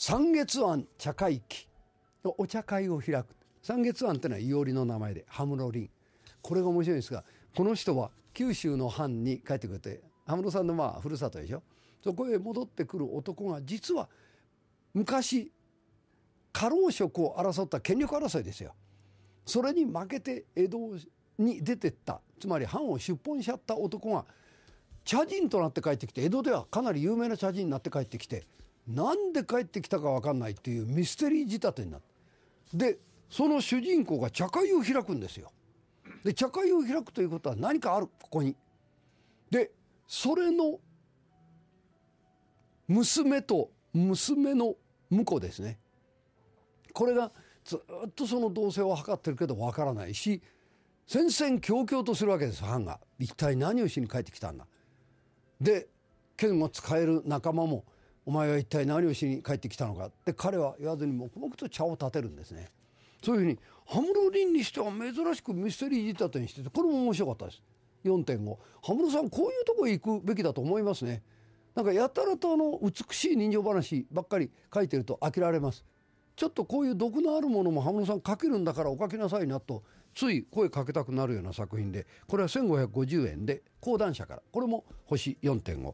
三月庵茶会記のお茶会を開く三月庵ってのは伊織の名前で羽室凛これが面白いんですがこの人は九州の藩に帰ってくれて羽室さんのまあふるさとでしょそこへ戻ってくる男が実は昔過労職を争った権力争いですよそれに負けて江戸に出てったつまり藩を出奔しちゃった男が茶人となって帰ってきて江戸ではかなり有名な茶人になって帰ってきてなんで帰ってきたか分かんないっていうミステリー仕立てになるでその主人公が茶会を開くんですよで茶会を開くということは何かあるここにでそれの娘と娘の婿ですねこれがずっとその同棲を図ってるけど分からないし戦々恐々とするわけです藩が一体何をしに帰ってきたんだで剣を使える仲間もお前は一体何をしに帰ってきたのかって彼は言わずに黙々と茶を立てるんですねそういうふうに羽ムロにしては珍しくミステリー仕立てにしててこれも面白かったです4.5羽ムさんこういうとこへ行くべきだと思いますねなんかやたらとあの美しい人情話ばっかり書いてると飽きられますちょっとこういう毒のあるものも羽ムさん書けるんだからお書きなさいなとつい声かけたくなるような作品でこれは1550円で講談社からこれも星4.5